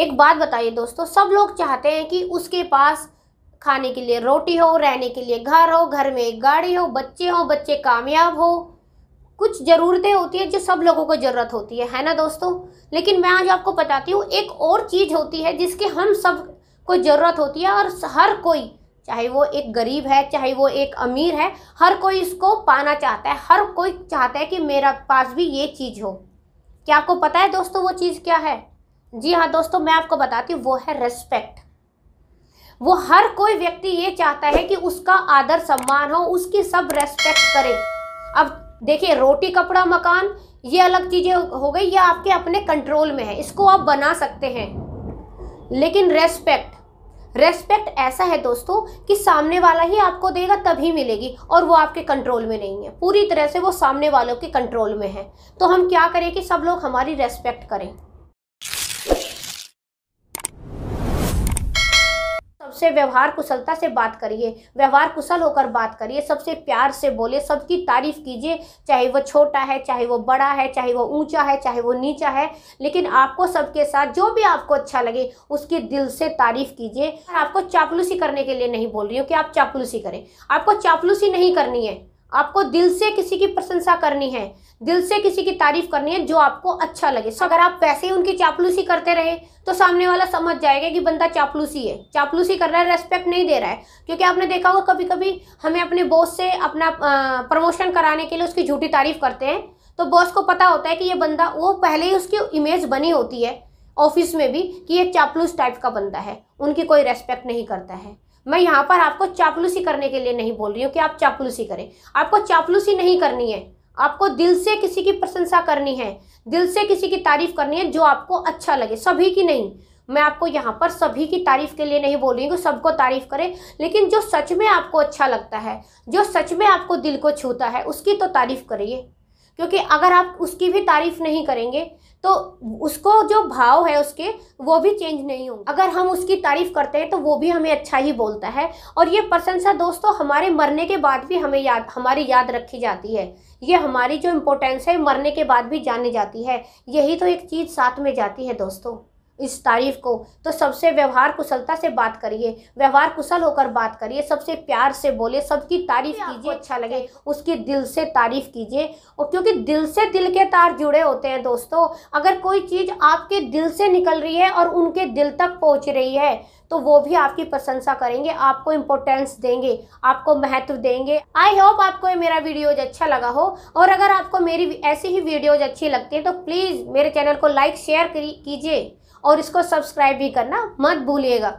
एक बात बताइए दोस्तों सब लोग चाहते हैं कि उसके पास खाने के लिए रोटी हो रहने के लिए घर हो घर में एक गाड़ी हो बच्चे हो बच्चे कामयाब हो कुछ ज़रूरतें होती है जो सब लोगों को ज़रूरत होती है है ना दोस्तों लेकिन मैं आज आपको बताती हूँ एक और चीज़ होती है जिसकी हम सब को ज़रूरत होती है और हर कोई चाहे वो एक गरीब है चाहे वो एक अमीर है हर कोई इसको पाना चाहता है हर कोई चाहता है कि मेरा पास भी ये चीज़ हो क्या आपको पता है दोस्तों वो चीज़ क्या है जी हाँ दोस्तों मैं आपको बताती हूँ वो है रेस्पेक्ट वो हर कोई व्यक्ति ये चाहता है कि उसका आदर सम्मान हो उसकी सब रेस्पेक्ट करें अब देखिए रोटी कपड़ा मकान ये अलग चीज़ें हो गई ये आपके अपने कंट्रोल में है इसको आप बना सकते हैं लेकिन रेस्पेक्ट रेस्पेक्ट ऐसा है दोस्तों कि सामने वाला ही आपको देगा तभी मिलेगी और वो आपके कंट्रोल में नहीं है पूरी तरह से वो सामने वालों के कंट्रोल में है तो हम क्या करें कि सब लोग हमारी रेस्पेक्ट करें सबसे व्यवहार कुशलता से बात करिए व्यवहार कुशल होकर बात करिए सबसे प्यार से बोलिए सबकी तारीफ कीजिए चाहे वो छोटा है चाहे वो बड़ा है चाहे वो ऊंचा है चाहे वो नीचा है लेकिन आपको सबके साथ जो भी आपको अच्छा लगे उसकी दिल से तारीफ कीजिए आपको चापलूसी करने के लिए नहीं बोल रही हूँ कि आप चापलूसी करें आपको चापलूसी नहीं करनी है आपको दिल से किसी की प्रशंसा करनी है दिल से किसी की तारीफ करनी है जो आपको अच्छा लगे अगर आप वैसे ही उनकी चापलूसी करते रहे तो सामने वाला समझ जाएगा कि बंदा चापलूसी है चापलूसी कर रहा है रेस्पेक्ट नहीं दे रहा है क्योंकि आपने देखा होगा कभी कभी हमें अपने बॉस से अपना प्रमोशन कराने के लिए उसकी झूठी तारीफ करते हैं तो बॉस को पता होता है कि ये बंदा वो पहले ही उसकी इमेज बनी होती है ऑफिस में भी कि ये चापलूस टाइप का बंदा है उनकी कोई रेस्पेक्ट नहीं करता है मैं यहाँ पर आपको चापलूसी करने के लिए नहीं बोल रही हूँ कि आप चापलूसी करें आपको चापलूसी नहीं करनी है आपको दिल से किसी की प्रशंसा करनी है दिल से किसी की तारीफ करनी है जो आपको अच्छा लगे सभी की नहीं मैं आपको यहाँ पर सभी की तारीफ के लिए नहीं बोल रही हूँ सबको तारीफ करें लेकिन जो सच में आपको अच्छा लगता है जो सच में आपको दिल को छूता है उसकी तो तारीफ करिए क्योंकि अगर आप उसकी भी तारीफ नहीं करेंगे तो उसको जो भाव है उसके वो भी चेंज नहीं होंगे अगर हम उसकी तारीफ करते हैं तो वो भी हमें अच्छा ही बोलता है और ये प्रशंसा दोस्तों हमारे मरने के बाद भी हमें याद हमारी याद रखी जाती है ये हमारी जो इम्पोर्टेंस है मरने के बाद भी जानी जाती है यही तो एक चीज़ साथ में जाती है दोस्तों इस तारीफ को तो सबसे व्यवहार कुशलता से बात करिए व्यवहार कुशल होकर बात करिए सबसे प्यार से बोले सबकी तारीफ कीजिए अच्छा लगे उसकी दिल से तारीफ कीजिए और क्योंकि दिल से दिल के तार जुड़े होते हैं दोस्तों अगर कोई चीज़ आपके दिल से निकल रही है और उनके दिल तक पहुंच रही है तो वो भी आपकी प्रशंसा करेंगे आपको इम्पोर्टेंस देंगे आपको महत्व देंगे आई होप आपको ये मेरा वीडियोज अच्छा लगा हो और अगर आपको मेरी ऐसी ही वीडियोज अच्छी लगती है तो प्लीज़ मेरे चैनल को लाइक शेयर कीजिए और इसको सब्सक्राइब भी करना मत भूलिएगा